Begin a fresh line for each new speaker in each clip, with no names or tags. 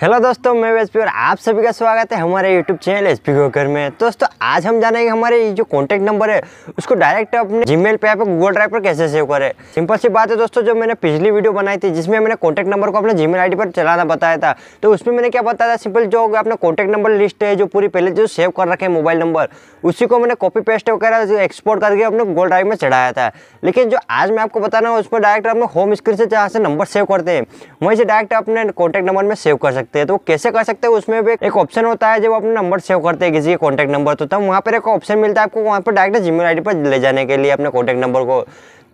hello दोस्तों मैं S और आप सभी का स्वागत है हमारे यूट्यूब चैनल एस पी घर में दोस्तों आज हम जानेंगे हमारे जो कॉन्टैक्ट नंबर है उसको डायरेक्ट अपने जीमेल पे आप गूगल ड्राइव पर कैसे सेव करें सिंपल सी बात है दोस्तों जो मैंने पिछली वीडियो बनाई थी जिसमें मैंने कॉन्टैक्ट नंबर को अपने जी मेल पर चलाना बताया था तो उसमें मैंने क्या बताया था सिंपल जो अपना कॉन्टैक्ट नंबर लिस्ट है जो पूरी पहले जो सेव कर रखे मोबाइल नंबर उसी को मैंने कॉपी पेस्ट वगैरह एक्सपोर्ट करके अपने गूगल ड्राइव में चढ़ाया था लेकिन जो आज मैं आपको बताना हूँ उसमें डायरेक्ट अपने होम स्क्रीन से जहाँ से नंबर सेव करते हैं वहीं से डायरेक्ट अपने कॉन्टैक्ट नंबर में सेव कर सकते सकते हैं तो कैसे कर सकते हैं उसमें भी एक ऑप्शन होता है जब आप नंबर सेव करते हैं किसी के कॉन्टैक्ट नंबर तो तब वहाँ पर एक ऑप्शन मिलता है आपको वहाँ पर डायरेक्ट जी मेल पर ले जाने के लिए अपने कॉन्टैक्ट नंबर को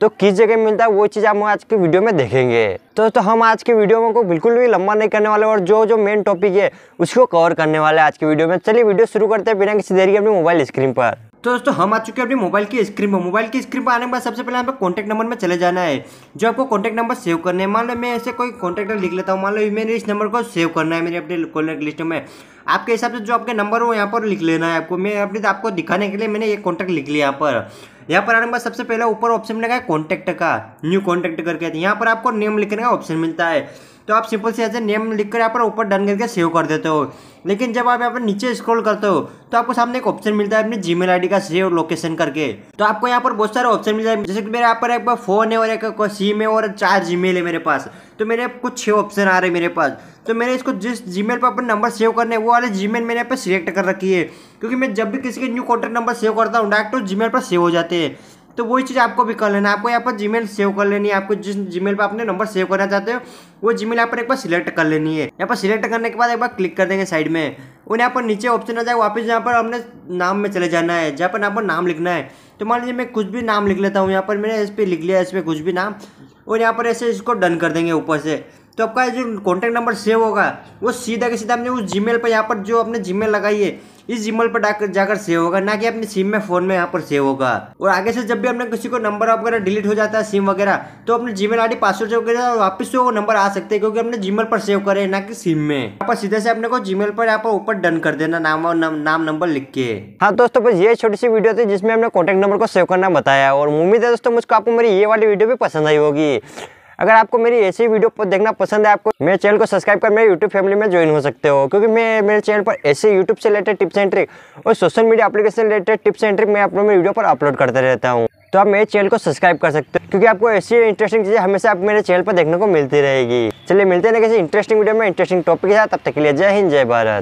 तो किस जगह मिलता है वो चीज़ हम आज की वीडियो में देखेंगे तो तो हम आज की वीडियो में को बिल्कुल भी लंबा नहीं करने वाले और जो जो मेन टॉपिक है उसको कवर करने वाले आज की वीडियो में चलिए वीडियो शुरू करते हैं बिना किसी देरी के अपने मोबाइल स्क्रीन पर तो दोस्तों हम आ चुके हैं अपने मोबाइल की स्क्रीन पर मोबाइल की स्क्रीन पर आने के बाद सबसे पहले हमें कॉन्टैक्ट नंबर में चले जाना है जो आपको कॉन्टैक्ट नंबर सेव करने है मान लो मैं ऐसे कोई कॉन्टैक्ट लिख लेता हूँ मान लो मैंने इस नंबर को सेव करना है मेरे अपने कॉन्टैक्ट लिस्ट में आपके हिसाब से जो आपके नंबर हो यहाँ पर लिख लेना है आपको मैं अपने आपको दिखाने के लिए मैंने ये कॉन्टैक्ट लिख लिया यहाँ पर यहाँ पर आने के बाद सबसे पहले ऊपर ऑप्शन मिलेगा कॉन्टैक्ट का न्यू कॉन्टैक्ट करके यहाँ पर आपको नेम लिखने का ऑप्शन मिलता है तो आप सिंपल से ऐसे नेम लिख कर यहाँ पर ऊपर डन करके सेव कर देते हो लेकिन जब आप यहाँ पर नीचे स्क्रॉल करते हो तो आपको सामने एक ऑप्शन मिलता है अपनी जीमेल आईडी का सेव लोकेशन करके तो आपको यहाँ पर बहुत सारे ऑप्शन मिल जाए जैसे कि मेरे यहाँ पर एक फोन है और एक सिम है और चार जी है मेरे पास तो मेरे कुछ छः ऑप्शन आ रहे हैं मेरे पास तो मैंने इसको जिस जी पर अपना नंबर सेव करने वो वाले मेल मैंने यहाँ पर सिलेक्ट कर रखी है क्योंकि मैं जब भी किसी के न्यू कॉन्टैक्ट नंबर सेव करता हूँ डायरेक्ट तो जी पर सेव हो जाते हैं तो वही चीज़ आपको भी कर लेना आपको यहाँ पर जीमेल सेव कर लेनी है आपको जिस जीमेल पर आपने नंबर सेव करना चाहते हो वो जीमेल यहाँ पर एक बार सिलेक्ट कर लेनी है यहाँ पर सिलेक्ट करने के बाद एक बार क्लिक कर देंगे साइड में और यहाँ पर नीचे ऑप्शन आ जाए वापस यहाँ पर अपने नाम में चले जाना है जहाँ पर यहाँ पर नाम लिखना है तो मान लीजिए मैं कुछ भी नाम लिख लेता हूँ यहाँ पर मैंने इस पर लिख लिया इस पर कुछ भी नाम और यहाँ पर ऐसे इसको डन कर देंगे ऊपर से तो आपका जो कॉन्टैक्ट नंबर सेव होगा वो सीधा के सीधा हमने उस जी पर यहाँ पर जो आपने जी लगाई है इस जीमेल पर जाकर सेव होगा ना कि अपनी सिम में फोन में यहाँ पर सेव होगा और आगे से जब भी अपने किसी को नंबर वगैरह डिलीट हो जाता है सिम वगैरह तो अपने जीमेल आईडी पासवर्ड वगैरह वापस से वो नंबर आ सकते हैं क्योंकि अपने जीमेल पर सेव करें ना कि सिम में यहाँ पर सीधे से अपने को जीमेल पर यहाँ पर ऊपर डन कर देना नाम और नाम, नाम नंबर लिख के हाँ दोस्तों बस ये छोटी सी वीडियो थी जिसमें हमने कॉन्टेक्ट नंबर को सेव करना बताया और उम्मीद है दोस्तों मुझको आपको मेरी ये वाली वीडियो भी पसंद आई होगी अगर आपको मेरी ऐसी वीडियो देखना पसंद है आपको मेरे चैनल को सब्सक्राइब कर मेरे यूट्यूब फैमिली में ज्वाइन हो सकते हो क्योंकि मैं मेरे चैनल पर ऐसे यूट्यूब से रिलेटेड टिप्स एंड ट्रिक और social media application related tips and trick मैं अपने वीडियो पर अपलोड करते रहता हूँ तो आप मेरे चैनल को सब्सक्राइब कर सकते हो क्योंकि आपको ऐसी इंटरेस्टिंग चीज़ें हमेशा आप मेरे चैनल पर देखने को मिलती रहेगी चलिए मिलते हैं ना किसी इंटरेस्टिंग वीडियो में इंटरेस्टिंग टॉपिक के साथ तब तक के लिए जय हिंद जय भारत